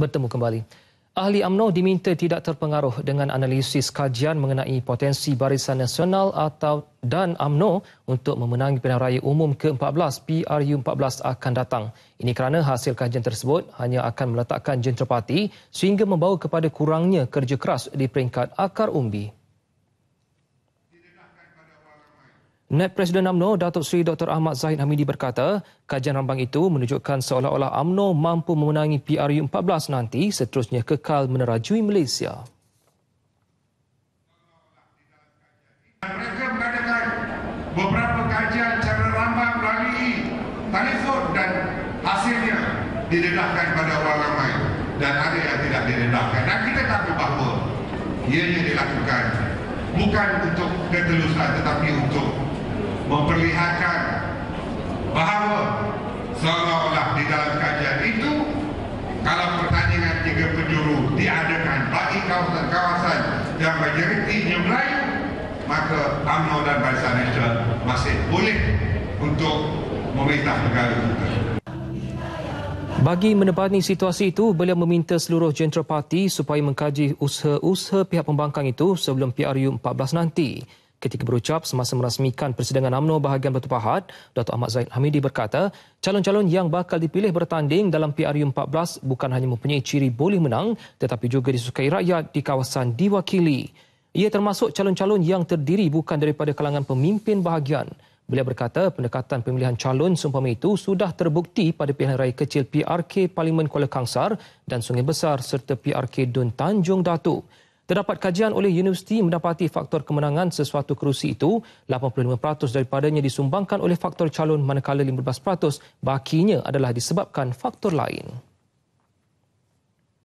bertemu kembali. Ahli UMNO diminta tidak terpengaruh dengan analisis kajian mengenai potensi Barisan Nasional atau dan UMNO untuk memenangi pilihan raya umum ke-14 PRU14 akan datang. Ini kerana hasil kajian tersebut hanya akan meletakkan jentera parti sehingga membawa kepada kurangnya kerja keras di peringkat akar umbi. Net Presiden AMNO Datuk Seri Dr. Ahmad Zahid Hamidi berkata, kajian rambang itu menunjukkan seolah-olah AMNO mampu memenangi PRU14 nanti seterusnya kekal menerajui Malaysia. Mereka mengadakan beberapa kajian cara rambang melalui telefon dan hasilnya didedahkan pada orang ramai dan ada yang tidak didedahkan. Dan kita tahu bahawa ianya dilakukan bukan untuk ketelusan tetapi untuk menyatakan bahawa seolah-olah di dalam kajian itu kalau pertandingan tiga penjuru diadakan bagi kawasan-kawasan yang majoritinya Melayu maka UMNO dan Barisan Nasional masih boleh untuk memerintah negara kita. Bagi menepati situasi itu, beliau meminta seluruh jentera parti supaya mengkaji usaha-usaha pihak pembangkang itu sebelum PRU 14 nanti. Ketika berucap semasa merasmikan persidangan UMNO bahagian Batu Pahat, Dato' Ahmad Zaid Hamidi berkata, calon-calon yang bakal dipilih bertanding dalam PRU14 bukan hanya mempunyai ciri boleh menang tetapi juga disukai rakyat di kawasan diwakili. Ia termasuk calon-calon yang terdiri bukan daripada kalangan pemimpin bahagian. Beliau berkata pendekatan pemilihan calon seumpama itu sudah terbukti pada pilihan raya kecil PRK Parlimen Kuala Kangsar dan Sungai Besar serta PRK Dun Tanjung Datuk. Terdapat kajian oleh universiti mendapati faktor kemenangan sesuatu kerusi itu, 85% daripadanya disumbangkan oleh faktor calon manakala 15% bakinya adalah disebabkan faktor lain.